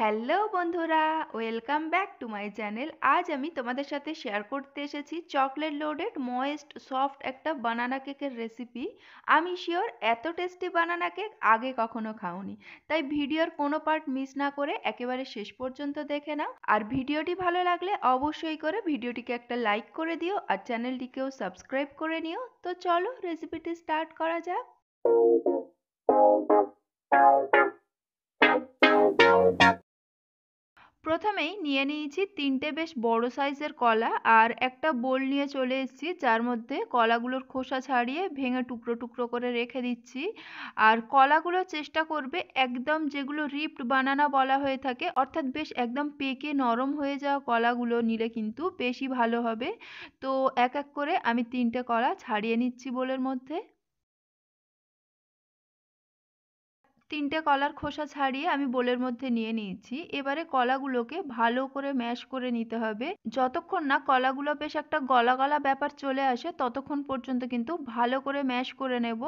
hello বন্ধুরা welcome back to my channel আজ আমি তোমাদের সাথে শেয়ার করতে এসেছি চকলেট লোডেড ময়েস্ট সফট একটা বানানা কেকের রেসিপি আমি শিওর এত টেস্টি বানানা কেক আগে কখনো খাওনি তাই ভিডিওর কোনো পার্ট মিস না করে একেবারে শেষ পর্যন্ত দেখে নাও আর ভিডিওটি ভালো লাগলে অবশ্যই করে ভিডিওটিকে একটা লাইক করে দিও আর চ্যানেলটিকেও সাবস্ক্রাইব করে নিও তো চলো রেসিপিটি স্টার্ট করা যাক প্রথমেই নিয়ে নিয়েছি তিনটে বেশ বড় সাইজের কলা আর একটা বোল নিয়ে চলে এসেছি যার মধ্যে কলাগুলোর খোসা ছাড়িয়ে ভেঙে টুকরো টুকরো করে রেখে দিচ্ছি আর কলাগুলো চেষ্টা করবে একদম যেগুলো রিপড বানানা বলা হয়ে থাকে অর্থাৎ বেশ একদম পেকে নরম হয়ে যাওয়া কলাগুলো নিলে কিন্তু বেশি ভালো হবে তো এক এক করে আমি তিনটে কলা ছাড়িয়ে নিচ্ছি বোলের মধ্যে তিনটে কলার খোসা ছাড়িয়ে আমি বোলের মধ্যে নিয়ে নিয়েছি এবারে কলাগুলোকে ভালো করে ম্যাশ করে নিতে হবে যতক্ষণ না কলাগুলো বেশ একটা গলা গলা ব্যাপার চলে আসে ততক্ষণ পর্যন্ত কিন্তু ভালো করে ম্যাশ করে নেব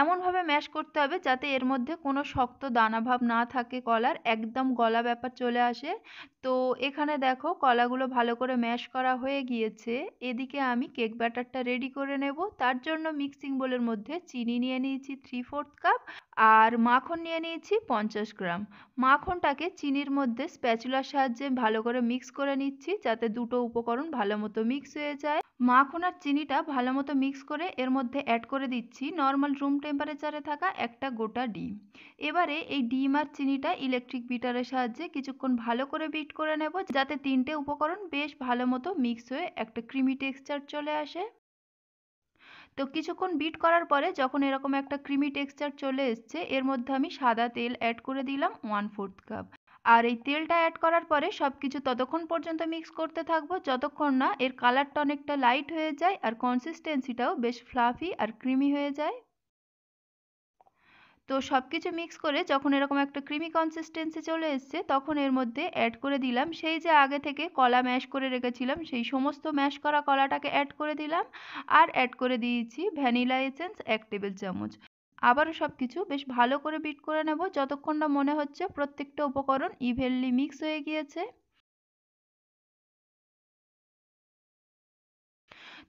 এমনভাবে ম্যাশ করতে হবে যাতে এর মধ্যে কোনো শক্ত দানাভাব না থাকে কলার একদম গলা ব্যাপার চলে আসে তো এখানে দেখো কলাগুলো ভালো করে ম্যাশ করা হয়ে গিয়েছে এদিকে আমি কেক ব্যাটারটা রেডি করে নেব তার জন্য মিক্সিং বোলের মধ্যে চিনি নিয়ে নিয়েছি থ্রি ফোর্থ কাপ আর মাখন নিয়ে নিয়েছি পঞ্চাশ গ্রাম মাখনটাকে চিনির মধ্যে স্প্যাচুলার সাহায্যে ভালো করে মিক্স করে নিচ্ছি যাতে দুটো উপকরণ ভালো মতো মিক্স হয়ে যায় মাখন আর চিনিটা ভালো মতো মিক্স করে এর মধ্যে অ্যাড করে দিচ্ছি নর্মাল রুম টেম্পারেচারে থাকা একটা গোটা ডিম এবারে এই ডিম আর চিনিটা ইলেকট্রিক বিটারের সাহায্যে কিছুক্ষণ ভালো করে বিট করে নেব যাতে তিনটে উপকরণ বেশ ভালো মতো মিক্স হয়ে একটা ক্রিমি টেক্সচার চলে আসে তো কিছুক্ষণ বিট করার পরে যখন এরকম একটা ক্রিমি টেক্সচার চলে এসছে এর মধ্যে আমি সাদা তেল অ্যাড করে দিলাম ওয়ান ফোর্থ কাপ আর এই তেলটা অ্যাড করার পরে সব কিছু ততক্ষণ পর্যন্ত মিক্স করতে থাকবো যতক্ষণ না এর কালারটা অনেকটা লাইট হয়ে যায় আর কনসিস্টেন্সিটাও বেশ ফ্লাফি আর ক্রিমি হয়ে যায় তো সব কিছু মিক্স করে যখন এরকম একটা ক্রিমি কনসিস্টেন্সি চলে এসছে তখন এর মধ্যে অ্যাড করে দিলাম সেই যে আগে থেকে কলা ম্যাশ করে রেখেছিলাম সেই সমস্ত ম্যাশ করা কলাটাকে অ্যাড করে দিলাম আর অ্যাড করে দিয়েছি ভ্যানিলা এসেন্স এক টেবিল চামচ আবারও সব কিছু বেশ ভালো করে বিট করে নেব যতক্ষণ না মনে হচ্ছে প্রত্যেকটা উপকরণ ইভেনলি মিক্স হয়ে গিয়েছে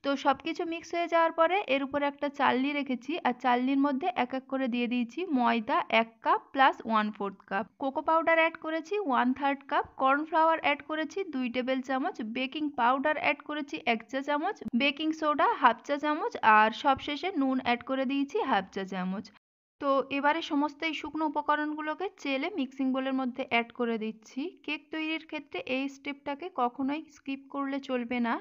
তো সব কিছু মিক্স হয়ে যাওয়ার পরে এর উপরে একটা চাল্লি রেখেছি আর চাল্লির মধ্যে এক এক করে দিয়ে দিয়েছি ময়দা এক cup plus one fourth cup cocoa powder add করেছি one third cup cornflour add করেছি দুই টেবিল চামচ বেকিং পাউডার অ্যাড করেছি এক চা চামচ বেকিং সোডা হাফ চা চামচ আর সবশেষে নুন অ্যাড করে দিয়েছি হাফ চা চামচ তো এবারে সমস্ত এই শুকনো উপকরণগুলোকে চেলে মিক্সিং বোলের মধ্যে অ্যাড করে দিচ্ছি কেক তৈরির ক্ষেত্রে এই স্টেপটাকে কখনোই স্কিপ করলে চলবে না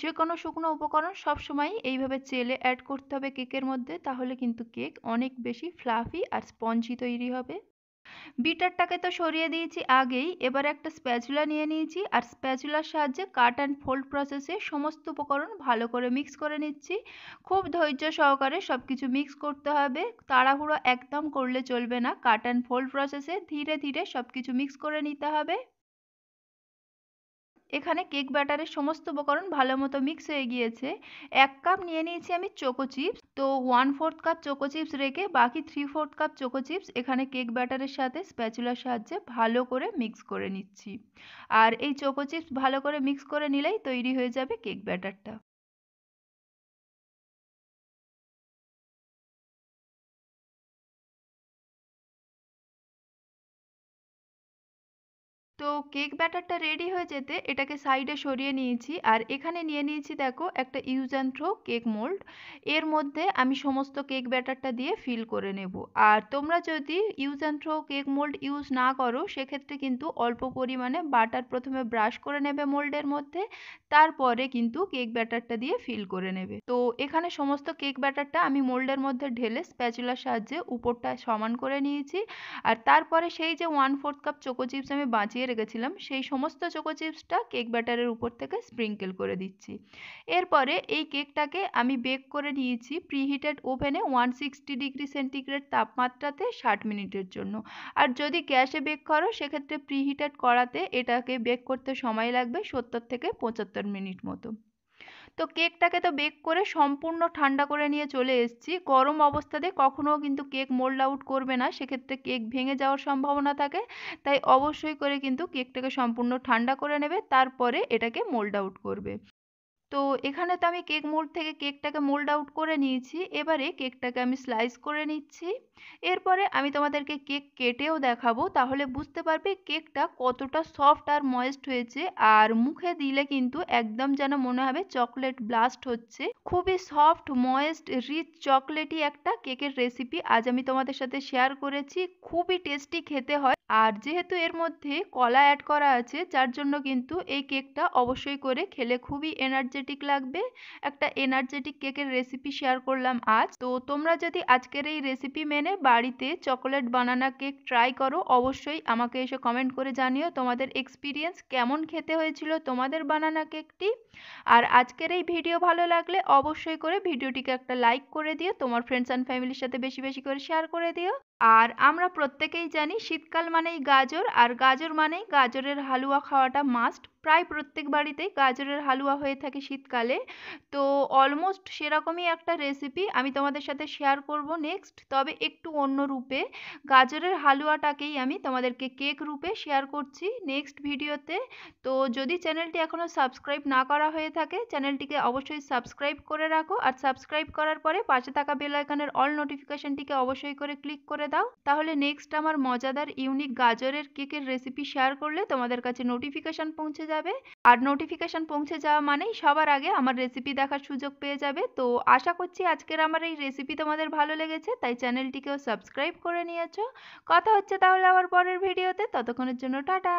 যে কোনো শুকনো উপকরণ সবসময় এইভাবে চেলে অ্যাড করতে হবে কেকের মধ্যে তাহলে কিন্তু কেক অনেক বেশি ফ্লাফি আর স্পঞ্জি তৈরি হবে বিটারটাকে তো সরিয়ে দিয়েছি আগেই এবার একটা স্প্যাচুলা নিয়ে নিয়েছি আর স্প্যাচুলার সাহায্যে কাট অ্যান্ড ফোল্ড প্রসেসে সমস্ত উপকরণ ভালো করে মিক্স করে নিচ্ছি খুব ধৈর্য সহকারে সব কিছু মিক্স করতে হবে তাড়াহুড়ো একদম করলে চলবে না কাট অ্যান্ড ফোল্ড প্রসেসে ধীরে ধীরে সব কিছু মিক্স করে নিতে হবে এখানে কেক ব্যাটারের সমস্ত উপকরণ ভালো মতো মিক্স হয়ে গিয়েছে এক কাপ নিয়ে নিয়েছি আমি চোকো চিপস তো one fourth cup choco chips রেখে বাকি three fourth cup choco chips এখানে কেক ব্যাটারের সাথে স্প্যাচুলার সাহায্যে ভালো করে মিক্স করে নিচ্ছি আর এই চোকো চিপস ভালো করে মিক্স করে নিলেই তৈরি হয়ে যাবে কেক ব্যাটারটা তো কেক ব্যাটারটা রেডি হয়ে যেতে এটাকে সাইডে সরিয়ে নিয়েছি আর এখানে নিয়ে নিয়েছি দেখো একটা use and throw cake mould এর মধ্যে আমি সমস্ত কেক ব্যাটারটা দিয়ে ফিল করে নেব আর তোমরা যদি use and throw cake mould use না করো সেক্ষেত্রে কিন্তু অল্প পরিমাণে বাটার প্রথমে ব্রাশ করে নেবে মোল্ডের মধ্যে তারপরে কিন্তু কেক ব্যাটারটা দিয়ে ফিল করে নেবে তো এখানে সমস্ত কেক ব্যাটারটা আমি মোল্ডের মধ্যে ঢেলে স্প্যাচুলার সাহায্যে উপরটা সমান করে নিয়েছি আর তারপরে সেই যে one fourth cup choco chips আমি বাঁচিয়ে রেখেছিলাম সেই সমস্ত চোকো চিপসটা কেক ব্যাটারের উপর থেকে স্প্রিঙ্কেল করে দিচ্ছি এরপরে এই কেকটাকে আমি বেক করে নিয়েছি প্রিহিটেড ওভেনে ওয়ান সিক্সটি ডিগ্রি সেন্টিগ্রেড তাপমাত্রাতে ষাট মিনিটের জন্য আর যদি গ্যাসে বেক করো সেক্ষেত্রে প্রিহিটেড করাতে এটাকে বেক করতে সময় লাগবে সত্তর থেকে পঁচাত্তর মিনিট মতো তো কেকটাকে তো বেক করে সম্পূর্ণ ঠান্ডা করে নিয়ে চলে এসেছি গরম অবস্থাতে কখনও কিন্তু কেক মোল্ড আউট করবে না সেক্ষেত্রে কেক ভেঙে যাওয়ার সম্ভাবনা থাকে তাই অবশ্যই করে কিন্তু কেকটাকে সম্পূর্ণ ঠান্ডা করে নেবে তারপরে এটাকে মোল্ড আউট করবে তো এখানে তো আমি কেক মোল্ড থেকে কেকটাকে মোল্ড আউট করে নিয়েছি এবারে কেকটাকে আমি স্লাইস করে নিচ্ছি এরপরে আমি তোমাদেরকে কেক কেটেও দেখাবো তাহলে বুঝতে পারবে কেকটা কতটা সফট আর ময়েস্ট হয়েছে আর মুখে দিলে কিন্তু একদম যেন মনে হবে চকলেট ব্লাস্ট হচ্ছে খুবই সফট ময়েস্ট রিচ চকলেটই একটা কেকের রেসিপি আজ আমি তোমাদের সাথে শেয়ার করেছি খুবই টেস্টি খেতে হয় আর যেহেতু এর মধ্যে কলা অ্যাড করা আছে যার জন্য কিন্তু এই কেকটা অবশ্যই করে খেলে খুবই এনার্জি এনার্জেটিক লাগবে একটা এনার্জেটিক কেকের রেসিপি শেয়ার করলাম আজ তো তোমরা যদি আজকের এই রেসিপি মেনে বাড়িতে চকোলেট বানানা কেক ট্রাই করো অবশ্যই আমাকে এসে কমেন্ট করে জানিও তোমাদের এক্সপিরিয়েন্স কেমন খেতে হয়েছিল তোমাদের বানানা কেকটি আর আজকের এই ভিডিও ভালো লাগলে অবশ্যই করে ভিডিওটিকে একটা লাইক করে দিও তোমার ফ্রেন্ডস অ্যান্ড ফ্যামিলির সাথে বেশি বেশি করে শেয়ার করে দিও আর আমরা প্রত্যেকেই জানি শীতকাল মানেই গাজর আর গাজর মানেই গাজরের হালুয়া খাওয়াটা মাস্ট প্রায় প্রত্যেক বাড়িতেই গাজরের হালুয়া হয়ে থাকে শীতকালে তো অলমোস্ট সেরকমই একটা রেসিপি আমি তোমাদের সাথে শেয়ার করব নেক্সট তবে একটু অন্য রূপে গাজরের হালুয়াটাকেই আমি তোমাদেরকে কেক রূপে শেয়ার করছি নেক্সট ভিডিওতে তো যদি চ্যানেলটি এখনও সাবস্ক্রাইব না করা হয়ে থাকে চ্যানেলটিকে অবশ্যই সাবস্ক্রাইব করে রাখো আর সাবস্ক্রাইব করার পরে পাশে থাকা বেল আইকনের অল নোটিফিকেশনটিকে অবশ্যই করে ক্লিক করে দাও তাহলে নেক্সট আমার মজাদার ইউনিক গাজরের কেকের রেসিপি শেয়ার করলে তোমাদের কাছে নোটিফিকেশান পৌঁছে যাবে আর নোটিফিকেশান পৌঁছে যাওয়া মানেই সবার আগে আমার রেসিপি দেখার সুযোগ পেয়ে যাবে তো আশা করছি আজকের আমার এই রেসিপি তোমাদের ভালো লেগেছে তাই চ্যানেলটিকেও সাবস্ক্রাইব করে নিয়েছো কথা হচ্ছে তাহলে আবার পরের ভিডিওতে ততক্ষণের জন্য টাটা